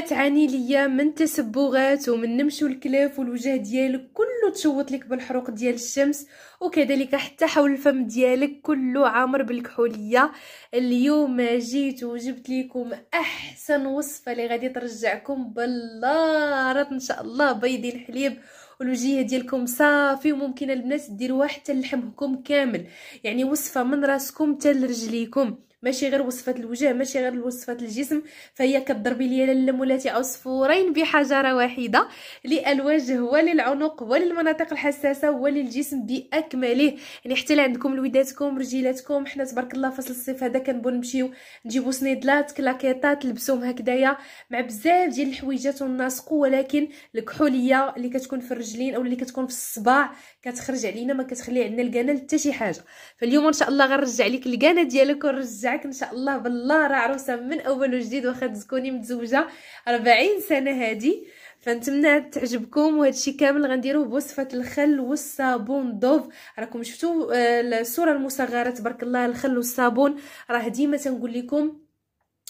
كتعاني ليا من تسبغات ومن نمش الكلاف والوجه ديالك كله تشوط لك بالحروق ديال الشمس وكذلك حتى حول الفم ديالك كله عامر بالكحوليه اليوم جيت وجبت لكم احسن وصفه اللي غادي ترجعكم باللارط ان شاء الله بيض الحليب والوجيه ديالكم صافي وممكن البنات ديروها حتى لحمكم كامل يعني وصفه من راسكم حتى لرجليكم ماشي غير وصفات الوجه ماشي غير وصفات الجسم فهي كضربي ليا اللمولات عصفورين بحجره واحده للوجه وللعنق وللمناطق الحساسه وللجسم باكمله يعني حتى عندكم لوداتكم رجيلاتكم حنا تبارك الله فصل الصيف هذا كنبغيو نمشيو نجيبو سنيدلات كلاكيطات نلبسوهم هكذايا مع بزاف ديال الحويجات ونناسقوا ولكن الكحوليه اللي كتكون في الرجلين او اللي كتكون في الصباع كتخرج علينا ما كتخلي عندنا الكانه حتى شي حاجه فاليوم ان شاء الله غنرجع لك الكانه ديالك ونرجع نرجعك ان شاء الله بالله راه عروسه من اول وجديد واخا تكوني متزوجه 40 سنه هادي فنتمنى تعجبكم وهذا الشيء كامل غنديروه بوصفه الخل والصابون دوف راكم شفتوا آه، الصوره المصغره تبارك الله الخل والصابون راه ديما تنقول لكم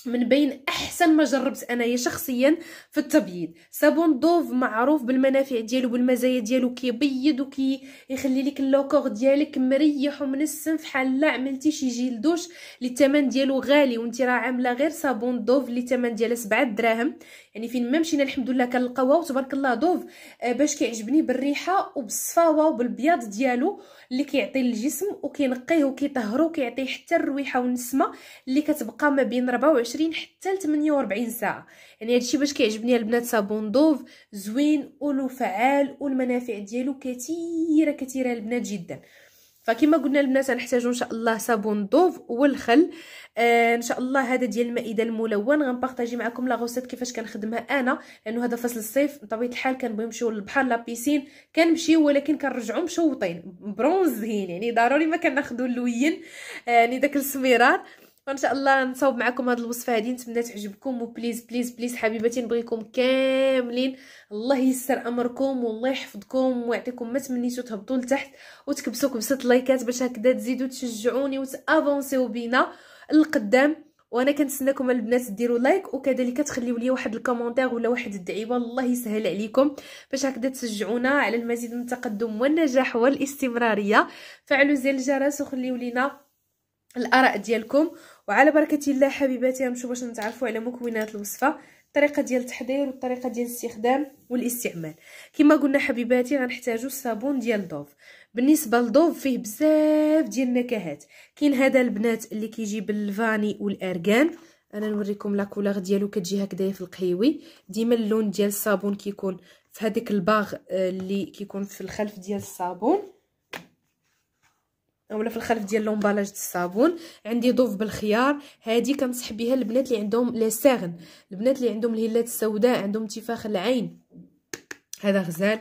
من بين احسن ما جربت انايا شخصيا في التبييض صابون دوف معروف بالمنافع ديالو بالمزايا ديالو كيبيض وكيخلي لك لوكور ديالك مريح ومنسم فحال لا عملتي شي جيل دوش اللي الثمن ديالو غالي وانت راه عامله غير صابون دوف اللي الثمن ديالها 7 دراهم يعني فين ما مشينا الحمد لله كنلقاوها وتبارك الله دوف آه، باش كيعجبني بالريحه وبالصفاوه وبالبياض ديالو اللي كيعطي للجسم وكينقيه وكيطهرو وكيعطيه حتى الرويحه والنسمه اللي كتبقى ما بين 24 حتى 48 ساعه يعني هادشي باش كيعجبني البنات صابون دوف زوين ولو فعال والمنافع ديالو كثيره كثيره البنات جدا فكما قلنا البنات غنحتاجو ان شاء الله صابون دوف والخل آه ان شاء الله هذا ديال المائده الملون غنبارطاجي معكم لا غوسيت كيفاش كنخدمها انا لانه هذا فصل الصيف بطبيعه الحال كنبغيو نمشيو للبحر لا بيسين كنمشيو ولكن كنرجعو مشوطين برونزين يعني ضروري ما كناخذو اللوين آه، يعني داك السميرار فان شاء الله نصاوب معكم هاد الوصفه هادي نتمنى تعجبكم وبليز بليز بليز حبيباتي نبغيكم كاملين الله ييسر امركم والله يحفظكم ويعطيكم ما تمنيتو تهبطوا لتحت وتكبسوا كبسه اللايكات باش هكذا تزيدوا تشجعوني وتافونسيو بينا القدام وانا كنتسناكم البنات ديروا لايك وكذلك تخليو لي واحد الكومونتير ولا واحد الدعيبه الله يسهل عليكم باش هكذا تشجعونا على المزيد من التقدم والنجاح والاستمراريه فعلوا زر الجرس وخليو لينا الاراء ديالكم وعلى بركه الله حبيباتي غنمشيو باش نتعرفوا على مكونات الوصفه الطريقه ديال التحضير والطريقه ديال الاستخدام والاستعمال كما قلنا حبيباتي غنحتاجو الصابون ديال دوف بالنسبه لدوف فيه بزاف ديال النكهات كاين هذا البنات اللي كيجي بالفاني والارغان انا نوريكم لا كولور ديالو كتجي هكذايا في القهيوي ديما اللون ديال الصابون كيكون في هذيك الباغ آه، اللي كيكون في الخلف ديال الصابون ولا في الخلف ديال لومبالاج ديال الصابون عندي ضوف بالخيار هذه كنصح بها البنات اللي عندهم لي ساغن البنات اللي عندهم الهلات السوداء عندهم انتفاخ العين هذا غزال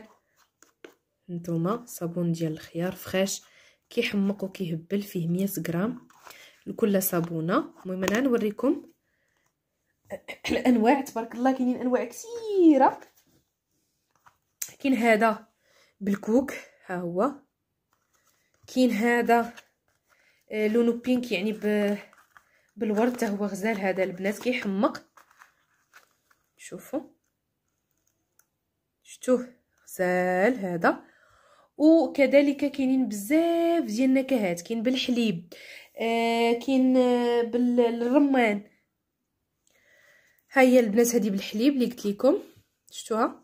نتوما صابون ديال الخيار فخاش كيحمق وكيهبل فيه 100 غرام لكل صابونه المهم انا نوريكم الانواع تبارك الله كاينين انواع كثيره كاين هذا بالكوك ها هو كاين هذا آه، لونو بينك يعني ب... بالورد هو غزال هذا البنات كيحمق شوفوا شتوه غزال هذا وكذلك كاينين بزاف ديال النكهات كاين بالحليب آه كاين آه، بالرمان ها هي البنات هذه بالحليب اللي قلت لكم شتوها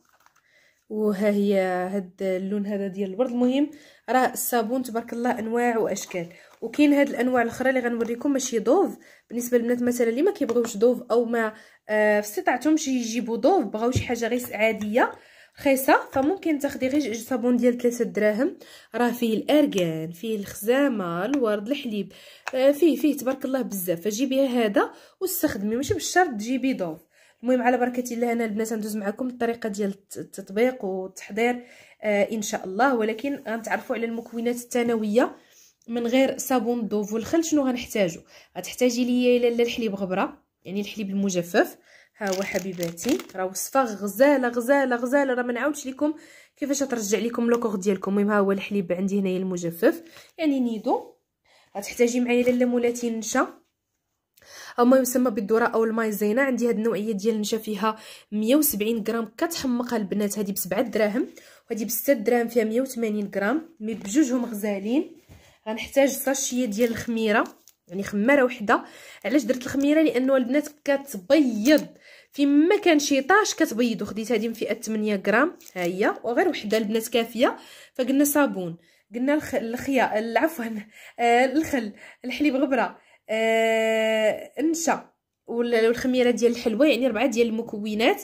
وها هي هاد اللون هذا ديال الورد المهم راه الصابون تبارك الله انواع واشكال وكاين هاد الانواع الاخرى اللي غنوريكم ماشي دوف بالنسبه للبنات مثلا اللي ما كيبغيوش دوف او ما آه في استطاعتهمش يجيبوا دوف بغاو شي حاجه غير عاديه رخيصه فممكن تاخدي غير صابون ديال 3 دراهم راه فيه الارغان فيه الخزامه الورد الحليب آه فيه فيه تبارك الله بزاف فجيبي هذا واستخدمي ماشي بالشرط تجيبي دوف المهم على بركه الله انا البنات غندوز معكم الطريقه ديال التطبيق والتحضير آه ان شاء الله ولكن غنتعرفوا على المكونات الثانويه من غير صابون دوف والخل شنو غنحتاجو غتحتاجي ليا لاله الحليب غبره يعني الحليب المجفف ها هو حبيباتي راه وصفه غزاله غزاله غزاله راه ما نعاودش لكم كيفاش ترجع لكم لوكوغ ديالكم المهم ها هو الحليب عندي هنايا المجفف يعني نيدو غتحتاجي معايا لاله مولاتي نشا او ما يسمى بالذره او المايزينا عندي هاد النوعيه ديال النشا فيها 170 غرام كتحمقها البنات هادي ب 7 دراهم وهادي ب 6 دراهم فيها 180 غرام مي بجوجهم غزالين غنحتاج ساشيه ديال الخميره يعني خماره وحده علاش درت الخميره لانه البنات كتبيض فيما كان شي طاش كتبيض وخديت هذه من فئه 8 غرام ها هي وغير وحده البنات كافيه فقلنا صابون قلنا الخيا العفوا آه الخل الحليب غبره آه، النشا والخميره ديال الحلوه يعني ربعه ديال المكونات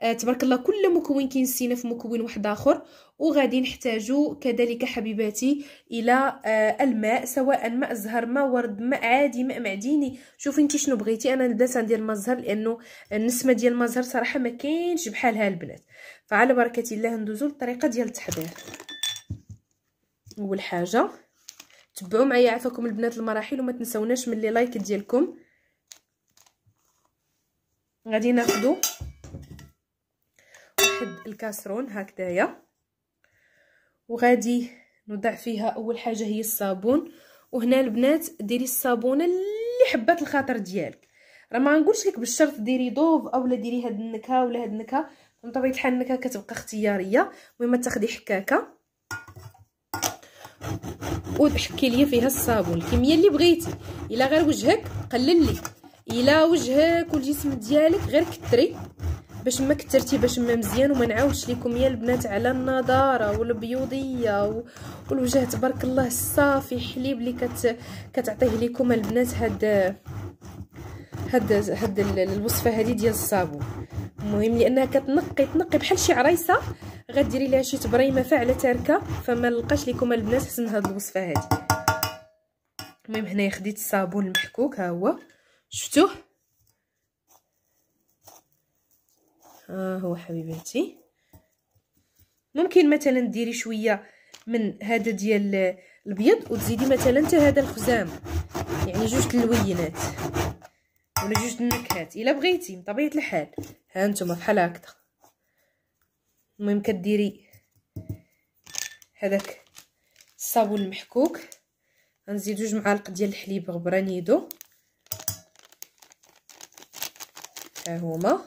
آه تبارك الله كل مكون كينسينا في مكون واحد اخر وغادي نحتاجو كذلك حبيباتي الى آه الماء سواء ماء زهر ماء ورد ماء عادي ماء معدني شوفي انت شنو بغيتي انا بدات ندير ماء زهر لانه النسمه ديال ماء زهر صراحه ما كاينش بحالها البنات فعلى بركه الله ندوزو للطريقه ديال التحضير اول حاجه تبعوا معايا عفاكم البنات المراحل وما تنسوناش من لي لايك ديالكم غادي ناخذوا واحد الكاسرون هكذايا وغادي نوضع فيها اول حاجه هي الصابون وهنا البنات ديري الصابونه اللي حبات الخاطر ديالك راه ما نقولش لك بالشرط ديري دوف اولا ديري هاد النكهه ولا هاد النكهه من طبيعه الحال النكهه كتبقى اختياريه المهم تاخدي حكاكه وحكي لي فيها الصابون الكميه اللي بغيتي الا غير وجهك قلل لي الا وجهك والجسم ديالك غير كثري باش ما كثرتي باش ما مزيان وما نعاودش لكم يا البنات على النضاره والبيوضيه والوجه تبارك الله الصافي حليب اللي كت كتعطيه لكم البنات هاد هاد هاد الوصفه هذه ديال الصابون المهم لانها كتنقي تنقي بحال شي عريسه غديري ليها شي تبريمه فعلا تاركه فما نلقاش لكم البنات حسن هاد الوصفه هادي المهم هنايا خديت الصابون المحكوك ها هو شفتوه ها هو حبيباتي ممكن مثلا ديري شويه من هذا ديال الابيض وتزيدي مثلا حتى هذا الخزام يعني جوج اللوينات ولا جوج النكهات الا بغيتي بطبيعه الحال ها انتم بحال هكذا المهم كديري هذاك الصابون المحكوك غنزيد جوج معالق ديال الحليب غبرانيدو ها هما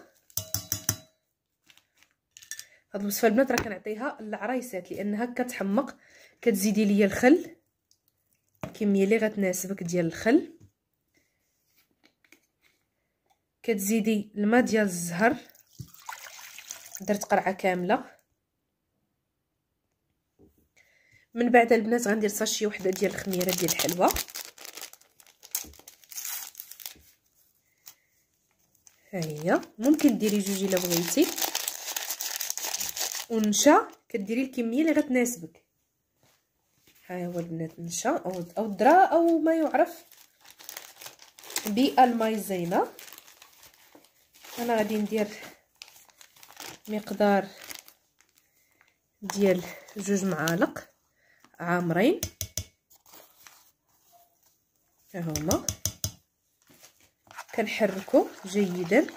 هاد الوصفه البنات راه كنعطيها للعرايسات لانها كتحمق كتزيدي ليا الخل الكميه اللي غتناسبك ديال الخل كتزيدي الماء ديال الزهر درت قرعه كامله من بعد البنات غندير ساشي وحده ديال الخميره ديال الحلوى ها هي ممكن ديري جوج الا بغيتي ونشا كديري الكميه اللي غتناسبك ها هو البنات نشا او او الذره او ما يعرف بالمايزينا انا غادي ندير مقدار ديال جوج معالق عامرين ها هما كنحركو جيدا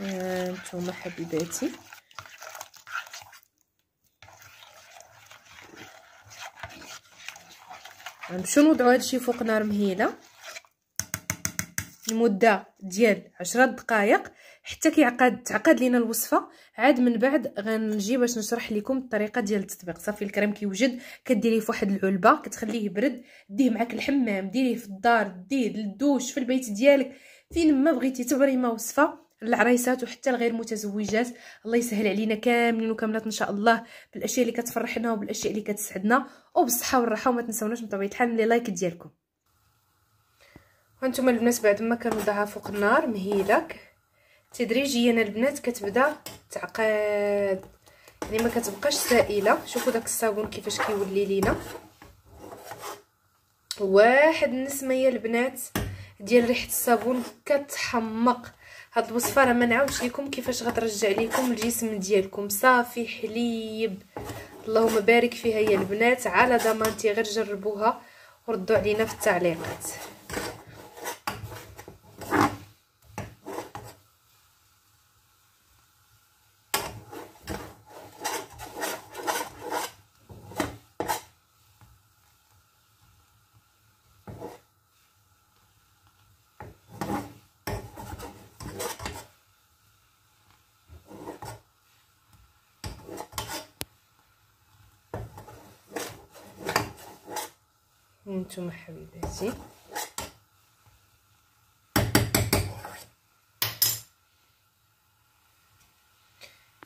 ها آه، حبيباتي غنمشيو نوضعو هادشي فوق نار مهيله لمده ديال 10 دقائق حتى كيعقد تعقد لينا الوصفه عاد من بعد غنجي باش نشرح لكم الطريقه ديال التطبيق صافي الكريم كيوجد كديريه في واحد العلبه كتخليه يبرد ديه معاك الحمام ديريه في الدار ديه للدوش في البيت ديالك فين ما بغيتي تبري ما وصفه العرايسات وحتى الغير متزوجات الله يسهل علينا كاملين وكاملات ان شاء الله بالاشياء اللي كتفرحنا وبالاشياء اللي كتسعدنا وبالصحه والراحه وما تنساوناش من طبيعه الحال لي لايك ديالكم هانتوما البنات بعد ما كنوضعها فوق النار مهيلك تدريجيا البنات كتبدا تعقد يعني ما كتبقاش سائله شوفوا داك الصابون كيفاش كيولي لينا واحد النسمه يا البنات ديال ريحه الصابون كتحمق هاد الوصفه راه ما نعاودش لكم كيفاش غترجع لكم الجسم ديالكم صافي حليب اللهم بارك فيها يا البنات على ضمانتي غير جربوها وردوا علينا في التعليقات انتم حبيباتي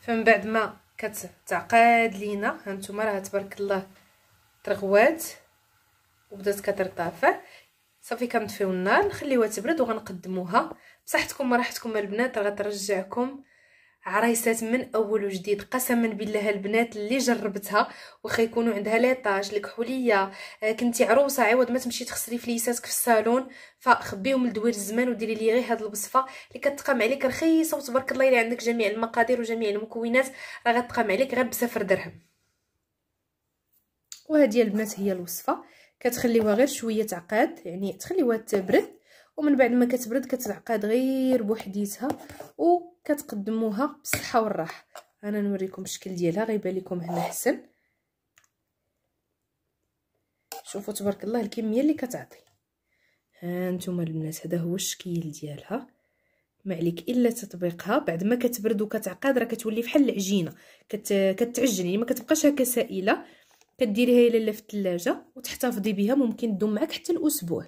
فمن بعد ما كتعقد لينا هانتوما راه تبارك الله ترغوات وبدات كترطافع صافي كنطفيو النار نخليوها تبرد وغنقدموها بصحتكم وراحتكم البنات راه غترجعكم عرايسات من اول وجديد قسما بالله البنات اللي جربتها واخا يكونوا عندها ليطاج الكحوليه آه، كنتي عروسه عوض ما تمشي تخسري فليساتك في الصالون فخبيهم لدوير الزمان وديري لي غير هاد الوصفه اللي كتقام عليك رخيصه وتبارك الله الا عندك جميع المقادير وجميع المكونات راه غتقام عليك غير بصفر درهم وهذه البنات هي الوصفه كتخليوها غير شويه تعقاد يعني تخليوها تبرد ومن بعد ما كتبرد كتعقد غير بوحديتها و كتقدموها بالصحه والراحه انا نوريكم الشكل ديالها غيبان لكم هنا حسن شوفوا تبارك الله الكميه اللي كتعطي ها نتوما البنات هذا هو الشكل ديالها ما عليك الا تطبيقها بعد ما كتبرد وكتعقد راه كتولي بحال العجينه كت... كتعجن يعني ما كتبقاش هكا سائله كديريها الا في الثلاجه وتحتفظي بها ممكن تدوم معك حتى الاسبوع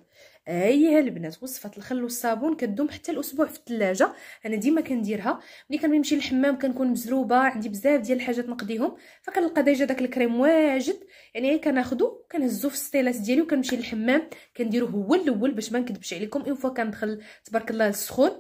هيها البنات وصفه الخل والصابون كدوم حتى الاسبوع في الثلاجه انا ديما كنديرها ملي كنمشي للحمام كنكون مزروبه عندي بزاف ديال الحاجات نقضيهم فكنلقى ديجا داك الكريم واجد يعني غير كناخذو كنهزو في السطيلات ديالي وكنمشي للحمام كنديرو هو الاول باش ما نكذبش عليكم اون فوا كندخل تبارك الله السخون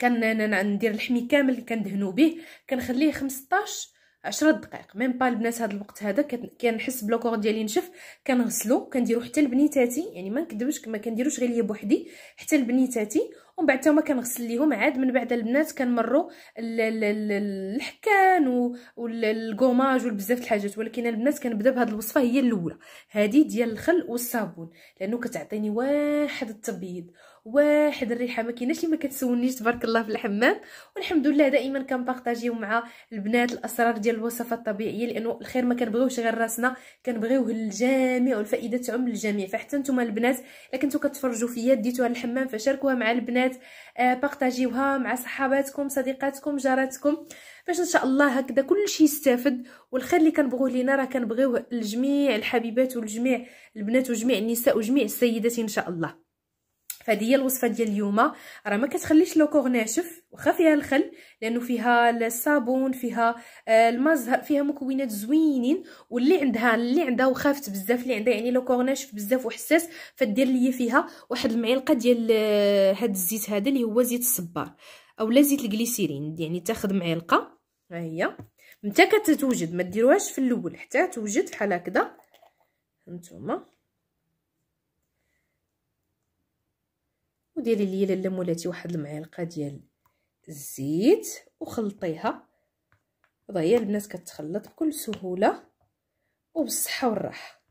كندير الحمي كامل كندهنو به كنخليه 15 10 دقائق ميم با البنات هذا الوقت هذا كنحس بلوكور ديالي نشف كنغسلو كنديرو حتى لبنيتاتي يعني ما نكذبش ما كنديروش غير ليا بوحدي حتى لبنيتاتي ومن بعد هما كنغسل ليهم عاد من بعد البنات كنمروا الحكان والكوماج وبزاف الحاجات ولكن البنات كنبدا بهاد الوصفه هي الاولى هذه ديال الخل والصابون لانه كتعطيني واحد التبييض واحد الريحه ما كايناش اللي ما كتسولنيش تبارك الله في الحمام والحمد لله دائما كنبارطاجيو مع البنات الاسرار ديال الوصفات الطبيعيه لانه الخير ما كنبغيوش غير راسنا كنبغيوه للجميع والفائده تعم للجميع فحتى نتوما البنات الا كنتو كتفرجوا فيا ديتوها للحمام فشاركوها مع البنات آه بارطاجيوها مع صحاباتكم صديقاتكم جاراتكم باش ان شاء الله هكذا كلشي يستافد والخير اللي كنبغوه لينا راه كنبغيوه لجميع الحبيبات ولجميع البنات وجميع النساء وجميع السيدات ان شاء الله فهذه هي الوصفه ديال اليوم راه ما كتخليش لوكور ناشف واخا فيها الخل لانه فيها الصابون فيها آه، المزهر فيها مكونات زوينين واللي عندها اللي عندها وخافت بزاف اللي عندها يعني لوكور ناشف بزاف وحساس فدير ليا فيها واحد المعلقه ديال آه، هاد الزيت هذا اللي هو زيت الصبار اولا زيت الجليسيرين يعني تاخذ معلقه ها هي متى كتوجد ما ديروهاش في الاول حتى توجد بحال هكذا هانتوما وديري ليا لاله مولاتي واحد المعلقه ديال الزيت وخلطيها وهي البنات كتخلط بكل سهوله وبالصحه والراحه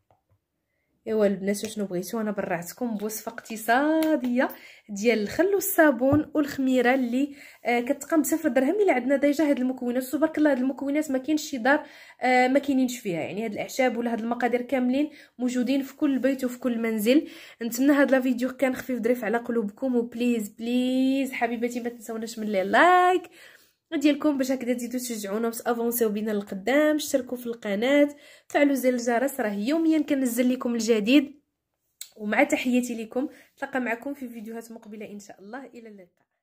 ايوا البنات شنو بغيتو انا برعتكم بوصفه اقتصاديه ديال الخل والصابون والخميره اللي آه كتقام ب 0 درهم الا عندنا ديجا هاد المكونات تبارك الله هاد المكونات ما كاينش شي دار آه ما كاينينش فيها يعني هاد الاعشاب ولا هاد المقادير كاملين موجودين في كل بيت وفي كل منزل نتمنى هاد لا فيديو كان خفيف ظريف على قلوبكم وبليز بليز حبيباتي ما تنساوناش من لي لايك ديالكم باش هكذا تزيدوا تشجعونا باش افونسيو بينا للقدام اشتركوا في القناه فعلوا زر الجرس راه يوميا كنزل لكم الجديد ومع تحياتي لكم نتلاقى معكم في فيديوهات مقبله ان شاء الله الى اللقاء